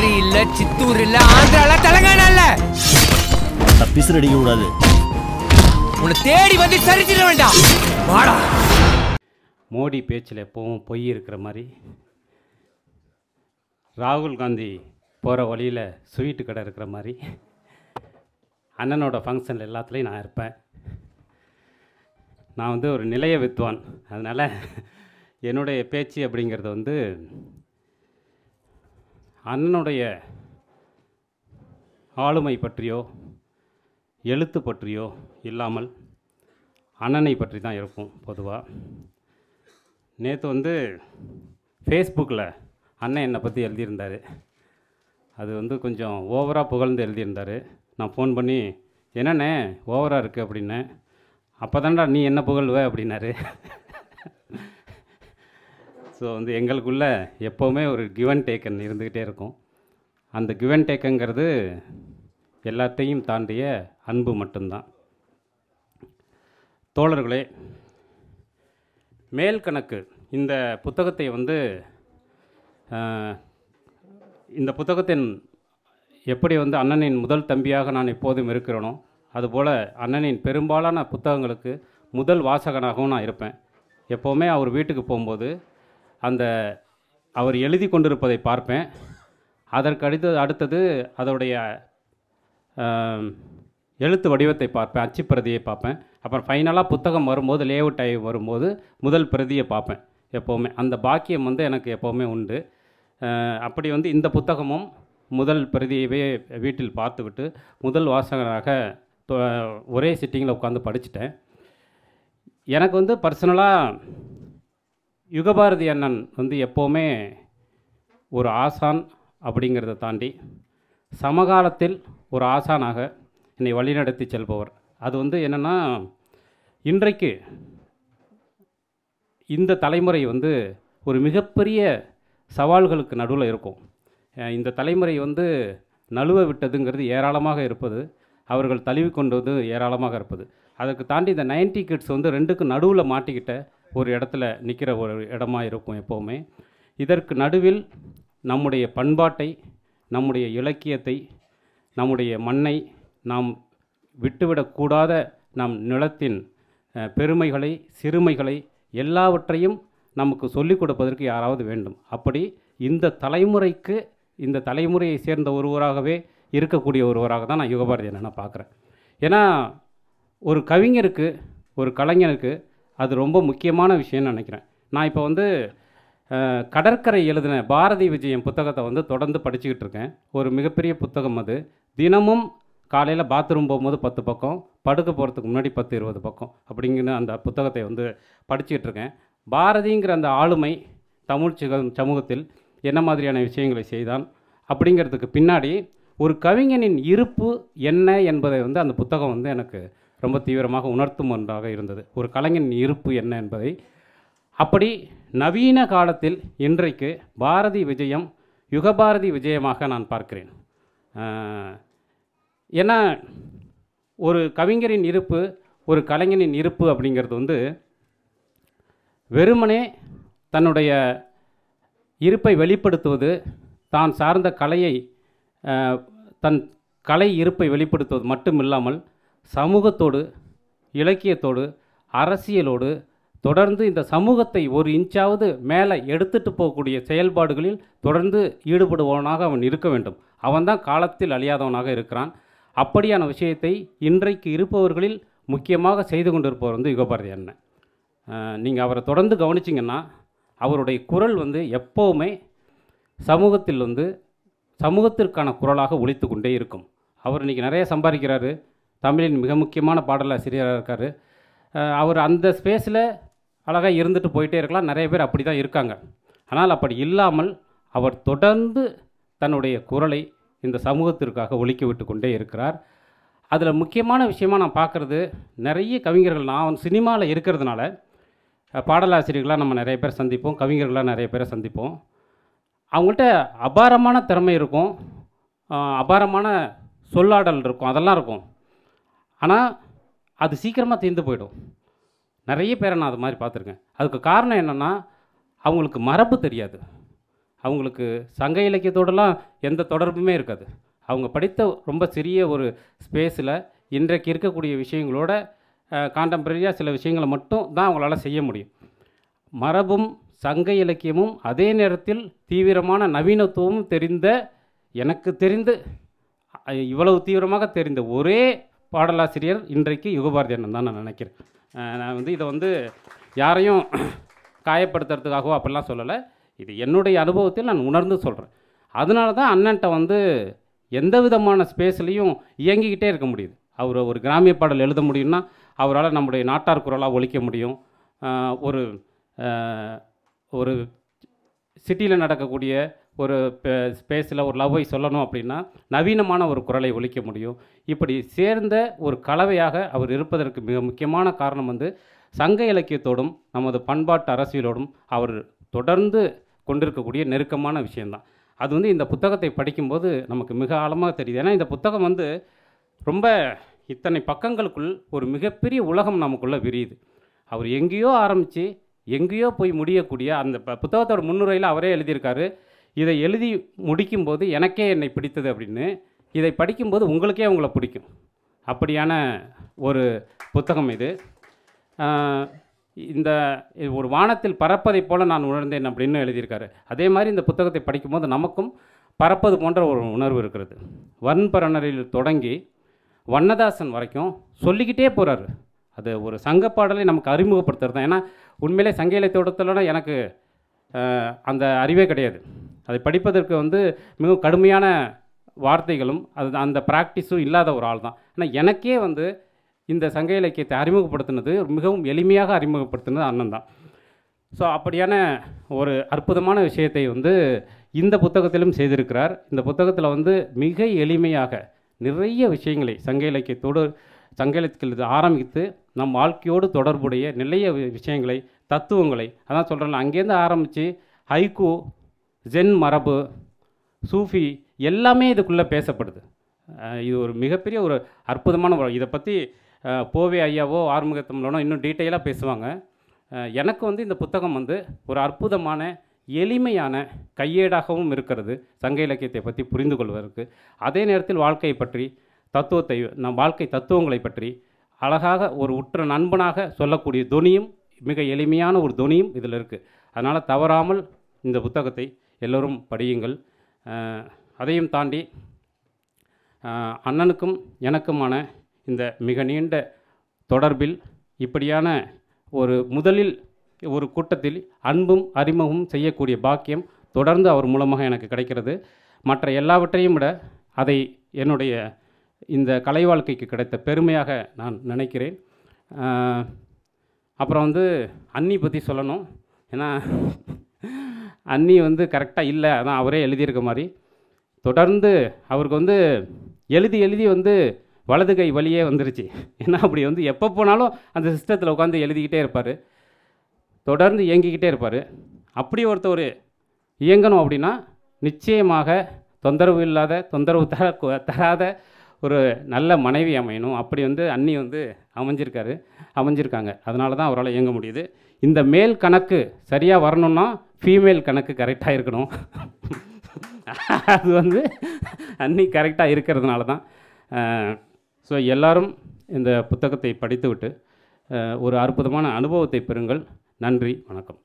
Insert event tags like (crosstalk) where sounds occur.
மதுரை சித்தூர் ஆந்திரால தெலங்கானா இல்ல அடிக்க கூடாது உன்னை தேடி வந்து சரிச்சிட வேண்டாம் வாடா மோடி பேச்சில் எப்பவும் பொய் இருக்கிற மாதிரி ராகுல் காந்தி போகிற வழியில் ஸ்வீட்டு கடை இருக்கிற மாதிரி அண்ணனோட ஃபங்க்ஷன் எல்லாத்துலேயும் நான் இருப்பேன் நான் வந்து ஒரு நிலைய வித்வான் அதனால் என்னுடைய பேச்சு அப்படிங்கிறது வந்து அண்ணனுடைய ஆளுமை பற்றியோ எழுத்து பற்றியோ இல்லாமல் அண்ணனை பற்றி தான் இருக்கும் பொதுவாக நேற்று வந்து ஃபேஸ்புக்கில் அண்ணன் என்னை பற்றி எழுதியிருந்தார் அது வந்து கொஞ்சம் ஓவராக புகழ்ந்து எழுதியிருந்தார் நான் ஃபோன் பண்ணி என்னண்ணே ஓவராக இருக்குது அப்படின்னேன் அப்போ தான்டா நீ என்ன புகழ்வே அப்படின்னாரு ஸோ வந்து எங்களுக்குள்ளே எப்போவுமே ஒரு கிவன் டேக்கன் இருந்துக்கிட்டே இருக்கும் அந்த கிவன் டேக்குங்கிறது எல்லாத்தையும் தாண்டிய அன்பு மட்டும்தான் தோழர்களே மேல் கணக்கு இந்த புத்தகத்தை வந்து இந்த புத்தகத்தின் எப்படி வந்து அண்ணனின் முதல் தம்பியாக நான் எப்போதும் இருக்கிறேனோ அதுபோல் அண்ணனின் பெரும்பாலான புத்தகங்களுக்கு முதல் வாசகனாகவும் நான் இருப்பேன் எப்போவுமே அவர் வீட்டுக்கு போகும்போது அந்த அவர் எழுதி கொண்டிருப்பதை பார்ப்பேன் அதற்கு அடுத்து அடுத்தது அதோடைய எழுத்து வடிவத்தை பார்ப்பேன் பிரதியை பார்ப்பேன் அப்புறம் ஃபைனலாக புத்தகம் வரும்போது லே அவுட் ஆகி வரும்போது முதல் பிரதியை பார்ப்பேன் எப்போவுமே அந்த பாக்கியம் வந்து எனக்கு எப்போவுமே உண்டு அப்படி வந்து இந்த புத்தகமும் முதல் பிரதியவே வீட்டில் பார்த்துவிட்டு முதல் வாசகராக ஒரே சிட்டிங்கில் உட்காந்து படிச்சுட்டேன் எனக்கு வந்து பர்சனலாக யுகபாரதி அண்ணன் வந்து எப்போவுமே ஒரு ஆசான் அப்படிங்கிறத தாண்டி சமகாலத்தில் ஒரு ஆசானாக என்னை வழிநடத்தி செல்பவர் அது வந்து என்னென்னா இன்றைக்கு இந்த தலைமுறை வந்து ஒரு மிகப்பெரிய சவால்களுக்கு நடுவில் இருக்கும் இந்த தலைமுறை வந்து நழுவ விட்டதுங்கிறது ஏராளமாக இருப்பது அவர்கள் தழுவி ஏராளமாக இருப்பது அதுக்கு தாண்டி இந்த நைன்டி கிட்ஸ் வந்து ரெண்டுக்கு நடுவில் மாட்டிக்கிட்ட ஒரு இடத்துல நிற்கிற ஒரு இடமா இருக்கும் எப்போவுமே இதற்கு நடுவில் நம்முடைய பண்பாட்டை நம்முடைய இலக்கியத்தை நம்முடைய மண்ணை நாம் விட்டுவிடக்கூடாத நம் நிலத்தின் பெருமைகளை சிறுமைகளை எல்லாவற்றையும் நமக்கு சொல்லிக் கொடுப்பதற்கு யாராவது வேண்டும் அப்படி இந்த தலைமுறைக்கு இந்த தலைமுறையை சேர்ந்த ஒருவராகவே இருக்கக்கூடிய ஒருவராக தான் நான் யுகபாரதியை நான் பார்க்குறேன் ஏன்னா ஒரு கவிஞருக்கு ஒரு கலைஞனுக்கு அது ரொம்ப முக்கியமான விஷயம்னு நினைக்கிறேன் நான் இப்போ வந்து கடற்கரை எழுதின பாரதி விஜயம் புத்தகத்தை வந்து தொடர்ந்து படிச்சுக்கிட்டு இருக்கேன் ஒரு மிகப்பெரிய புத்தகம் அது தினமும் காலையில் பாத்ரூம் போகும்போது பத்து பக்கம் படுக்க போகிறதுக்கு முன்னாடி பத்து இருபது பக்கம் அப்படிங்கிற அந்த புத்தகத்தை வந்து படிச்சுக்கிட்டு இருக்கேன் பாரதிங்கிற அந்த ஆளுமை தமிழ் சமூகத்தில் என்ன மாதிரியான விஷயங்களை செய்தான் அப்படிங்கிறதுக்கு பின்னாடி ஒரு கவிஞனின் இருப்பு என்ன என்பதை வந்து அந்த புத்தகம் வந்து எனக்கு ரொம்ப தீவிரமாக உணர்த்தும் ஒன்றாக இருந்தது ஒரு கலைஞன் இருப்பு என்ன என்பதை அப்படி நவீன காலத்தில் இன்றைக்கு பாரதி விஜயம் யுகபாரதி விஜயமாக நான் பார்க்கிறேன் ஏன்னா ஒரு கவிஞரின் இருப்பு ஒரு கலைஞனின் இருப்பு அப்படிங்கிறது வந்து வெறுமனே தன்னுடைய இருப்பை வெளிப்படுத்துவது தான் சார்ந்த கலையை தன் கலை இருப்பை வெளிப்படுத்துவது மட்டும் இல்லாமல் சமூகத்தோடு இலக்கியத்தோடு அரசியலோடு தொடர்ந்து இந்த சமூகத்தை ஒரு இன்ச்சாவது மேலே எடுத்துகிட்டு போகக்கூடிய செயல்பாடுகளில் தொடர்ந்து ஈடுபடுபவனாக அவன் இருக்க வேண்டும் அவன்தான் காலத்தில் அழியாதவனாக இருக்கிறான் அப்படியான விஷயத்தை இன்றைக்கு இருப்பவர்களில் முக்கியமாக செய்து கொண்டிருப்பவர் வந்து யுகபாரதி அண்ணன் நீங்கள் அவரை தொடர்ந்து கவனிச்சிங்கன்னா அவருடைய குரல் வந்து எப்போவுமே சமூகத்தில் வந்து சமூகத்திற்கான குரலாக ஒழித்து கொண்டே இருக்கும் அவர் இன்றைக்கி நிறைய சம்பாதிக்கிறாரு தமிழின் மிக முக்கியமான பாடலாசிரியராக இருக்கார் அவர் அந்த ஸ்பேஸில் அழகாக இருந்துட்டு போயிட்டே இருக்கலாம் நிறைய பேர் அப்படி தான் இருக்காங்க ஆனால் அப்படி இல்லாமல் அவர் தொடர்ந்து தன்னுடைய குரலை இந்த சமூகத்திற்காக ஒழிக்க விட்டு கொண்டே இருக்கிறார் அதில் முக்கியமான விஷயமாக நான் பார்க்குறது நிறைய கவிஞர்கள் நான் சினிமாவில் இருக்கிறதுனால பாடலாசிரியர்களாக நம்ம நிறைய பேர் சந்திப்போம் கவிஞர்களாக நிறைய பேரை சந்திப்போம் அவங்கள்ட்ட அபாரமான திறமை இருக்கும் அபாரமான சொல்லாடல் இருக்கும் அதெல்லாம் இருக்கும் ஆனால் அது சீக்கிரமாக தீர்ந்து போயிடும் நிறைய பேரை நான் அது மாதிரி பார்த்துருக்கேன் அதுக்கு காரணம் என்னென்னா அவங்களுக்கு மரபு தெரியாது அவங்களுக்கு சங்க இலக்கியத்தோடலாம் எந்த தொடர்புமே இருக்காது அவங்க படித்த ரொம்ப சிறிய ஒரு ஸ்பேஸில் இன்றைக்கு இருக்கக்கூடிய விஷயங்களோட காண்டம்பரரியாக சில விஷயங்களை மட்டும் தான் அவங்களால செய்ய முடியும் மரபும் சங்க இலக்கியமும் அதே நேரத்தில் தீவிரமான நவீனத்துவமும் தெரிந்த எனக்கு தெரிந்து இவ்வளவு தீவிரமாக தெரிந்த ஒரே பாடலாசிரியர் இன்றைக்கு யுகபாரதி தான் நான் நினைக்கிறேன் நான் வந்து இதை வந்து யாரையும் (clears throat) காயப்படுத்துறதுக்காகவோ அப்படிலாம் சொல்லலை இது என்னுடைய அனுபவத்தில் நான் உணர்ந்து சொல்கிறேன் அதனால தான் அண்ணன்ட்ட வந்து எந்த விதமான ஸ்பேஸ்லேயும் இயங்கிக்கிட்டே இருக்க முடியுது அவர் ஒரு கிராமிய பாடல் எழுத முடியும்னா அவரால் நம்முடைய நாட்டார் குரலாக ஒழிக்க முடியும் ஒரு ஒரு சிட்டியில் நடக்கக்கூடிய ஒரு ஸ்பேஸில் ஒரு லவ்வை சொல்லணும் அப்படின்னா நவீனமான ஒரு குரலை ஒழிக்க முடியும் இப்படி சேர்ந்த ஒரு கலவையாக அவர் இருப்பதற்கு மிக முக்கியமான காரணம் வந்து சங்க இலக்கியத்தோடும் நமது பண்பாட்டு அரசியலோடும் அவர் தொடர்ந்து கொண்டிருக்கக்கூடிய நெருக்கமான விஷயந்தான் அது வந்து இந்த புத்தகத்தை படிக்கும்போது நமக்கு மிக ஆழமாக தெரியுது ஏன்னா இந்த புத்தகம் வந்து ரொம்ப இத்தனை பக்கங்களுக்குள் ஒரு மிகப்பெரிய உலகம் நமக்குள்ளே விரியுது அவர் எங்கேயோ ஆரம்பித்து எங்கேயோ போய் முடியக்கூடிய அந்த புத்தகத்தோட முன்னுரையில் அவரே எழுதியிருக்காரு இதை எழுதி முடிக்கும்போது எனக்கே என்னை பிடித்தது அப்படின்னு இதை படிக்கும்போது உங்களுக்கே உங்களை பிடிக்கும் அப்படியான ஒரு புத்தகம் இது இந்த ஒரு வானத்தில் பறப்பதை போல் நான் உணர்ந்தேன் அப்படின்னு எழுதியிருக்காரு அதே மாதிரி இந்த புத்தகத்தை படிக்கும்போது நமக்கும் பறப்பது போன்ற ஒரு உணர்வு இருக்கிறது வன்பரணரில் தொடங்கி வண்ணதாசன் வரைக்கும் சொல்லிக்கிட்டே போகிறாரு அது ஒரு சங்க பாடலை நமக்கு அறிமுகப்படுத்துறது தான் ஏன்னா உண்மையிலே சங்க தோட்டத்தில் எனக்கு அந்த அறிவே கிடையாது அதை படிப்பதற்கு வந்து மிகவும் கடுமையான வார்த்தைகளும் அது அந்த ப்ராக்டிஸும் இல்லாத ஒரு ஆள் தான் ஆனால் எனக்கே வந்து இந்த சங்க இலக்கியத்தை அறிமுகப்படுத்தினது மிகவும் எளிமையாக அறிமுகப்படுத்தினது அண்ணன் தான் ஸோ அப்படியான ஒரு அற்புதமான விஷயத்தை வந்து இந்த புத்தகத்திலும் செய்திருக்கிறார் இந்த புத்தகத்தில் வந்து மிக எளிமையாக நிறைய விஷயங்களை சங்க இலக்கியத்தோடு சங்க இலக்கியத்தில் ஆரம்பித்து நம் வாழ்க்கையோடு தொடர்புடைய நிறைய விஷயங்களை தத்துவங்களை அதான் சொல்கிறேன் அங்கேருந்து ஆரம்பித்து ஹைகோ ஜென் மரபு சூஃபி எல்லாமே இதுக்குள்ளே பேசப்படுது இது ஒரு மிகப்பெரிய ஒரு அற்புதமான ஒரு இதை பற்றி போவே ஐயாவோ ஆறுமுகத்தம்லனோ இன்னும் டீட்டெயிலாக பேசுவாங்க எனக்கு வந்து இந்த புத்தகம் வந்து ஒரு அற்புதமான எளிமையான கையேடாகவும் இருக்கிறது சங்க இலக்கியத்தை பற்றி புரிந்து கொள்வதற்கு அதே நேரத்தில் வாழ்க்கையை பற்றி தத்துவத்தை நம் வாழ்க்கை தத்துவங்களை பற்றி அழகாக ஒரு உற்ற நண்பனாக சொல்லக்கூடிய துணியும் மிக எளிமையான ஒரு துணியும் இதில் இருக்குது அதனால் தவறாமல் இந்த புத்தகத்தை எல்லோரும் படியுங்கள் அதையும் தாண்டி அண்ணனுக்கும் எனக்குமான இந்த மிக நீண்ட தொடர்பில் இப்படியான ஒரு முதலில் ஒரு கூட்டத்தில் அன்பும் அறிமுகமும் செய்யக்கூடிய பாக்கியம் தொடர்ந்து அவர் மூலமாக எனக்கு கிடைக்கிறது மற்ற எல்லாவற்றையும் விட அதை என்னுடைய இந்த கலை வாழ்க்கைக்கு கிடைத்த பெருமையாக நான் நினைக்கிறேன் அப்புறம் வந்து அன்னி பற்றி சொல்லணும் ஏன்னா அண்ணி வந்து கரெக்டாக இல்லை அதான் அவரே எழுதியிருக்க மாதிரி தொடர்ந்து அவருக்கு வந்து எழுதி எழுதி வந்து வலது கை வழியே வந்துருச்சு ஏன்னா அப்படி வந்து எப்போ போனாலும் அந்த சிஸ்டத்தில் உட்காந்து எழுதிக்கிட்டே இருப்பார் தொடர்ந்து இயங்கிக்கிட்டே இருப்பார் அப்படி ஒருத்தர் இயங்கணும் அப்படின்னா நிச்சயமாக தொந்தரவு இல்லாத தொந்தரவு தர தராத ஒரு நல்ல மனைவி அமையணும் அப்படி வந்து அண்ணி வந்து அமைஞ்சிருக்காரு அமைஞ்சிருக்காங்க அதனால தான் அவரால் இயங்க முடியுது இந்த மேல் கணக்கு சரியாக வரணுன்னா ஃபீமேல் கணக்கு கரெக்டாக இருக்கணும் அது வந்து அன்னி கரெக்டாக இருக்கிறதுனால தான் ஸோ எல்லாரும் இந்த புத்தகத்தை படித்துவிட்டு ஒரு அற்புதமான அனுபவத்தை பெறுங்கள் நன்றி வணக்கம்